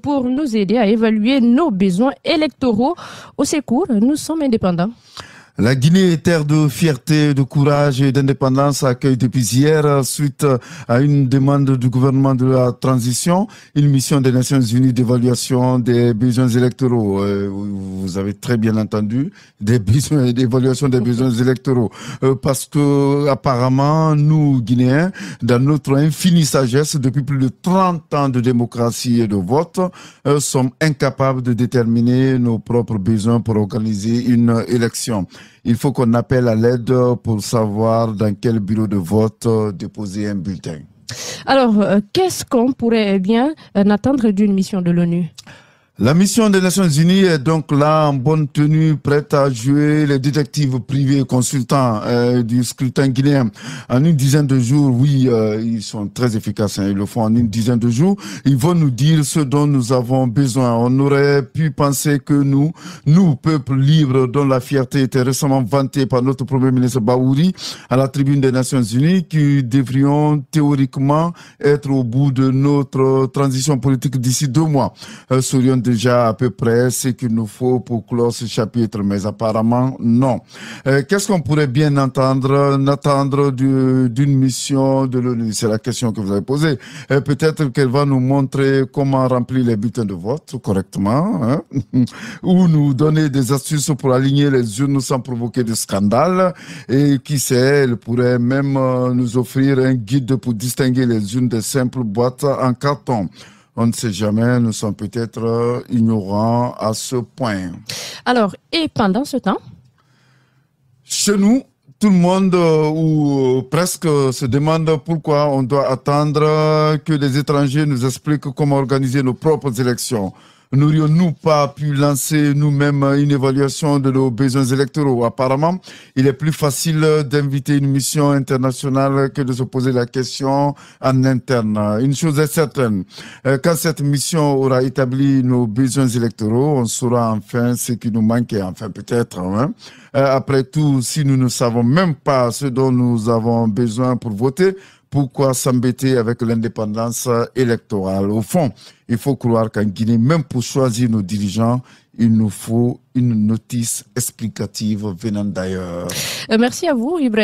pour nous aider à évaluer nos besoins électoraux. Au secours, nous sommes indépendants. La Guinée, terre de fierté, de courage et d'indépendance, accueille depuis hier, suite à une demande du gouvernement de la transition, une mission des Nations Unies d'évaluation des besoins électoraux. Euh, vous avez très bien entendu, des besoins, d'évaluation des besoins électoraux. Euh, parce que, apparemment, nous, Guinéens, dans notre infinie sagesse, depuis plus de 30 ans de démocratie et de vote, euh, sommes incapables de déterminer nos propres besoins pour organiser une élection il faut qu'on appelle à l'aide pour savoir dans quel bureau de vote déposer un bulletin. Alors, euh, qu'est-ce qu'on pourrait eh bien euh, attendre d'une mission de l'ONU la mission des Nations Unies est donc là en bonne tenue, prête à jouer les détectives privés consultants euh, du scrutin guinéen. En une dizaine de jours, oui, euh, ils sont très efficaces, hein, ils le font en une dizaine de jours. Ils vont nous dire ce dont nous avons besoin. On aurait pu penser que nous, nous, peuple libre dont la fierté était récemment vantée par notre Premier ministre Baouri à la tribune des Nations Unies, qui devrions théoriquement être au bout de notre transition politique d'ici deux mois. Euh, serions déjà à peu près ce qu'il nous faut pour clore ce chapitre, mais apparemment non. Euh, qu'est-ce qu'on pourrait bien entendre, attendre d'une mission de l'ONU C'est la question que vous avez posée. Euh, peut-être qu'elle va nous montrer comment remplir les bulletins de vote correctement, hein? ou nous donner des astuces pour aligner les urnes sans provoquer de scandale. Et qui sait, elle pourrait même euh, nous offrir un guide pour distinguer les urnes des simples boîtes en carton on ne sait jamais, nous sommes peut-être euh, ignorants à ce point. Alors, et pendant ce temps Chez nous, tout le monde, euh, ou euh, presque, se demande pourquoi on doit attendre que les étrangers nous expliquent comment organiser nos propres élections n'aurions-nous pas pu lancer nous-mêmes une évaluation de nos besoins électoraux Apparemment, il est plus facile d'inviter une mission internationale que de se poser la question en interne. Une chose est certaine, euh, quand cette mission aura établi nos besoins électoraux, on saura enfin ce qui nous manque, enfin peut-être. Hein. Euh, après tout, si nous ne savons même pas ce dont nous avons besoin pour voter, pourquoi s'embêter avec l'indépendance électorale Au fond, il faut croire qu'en Guinée, même pour choisir nos dirigeants, il nous faut une notice explicative venant d'ailleurs. Euh, merci à vous, Ibrahim.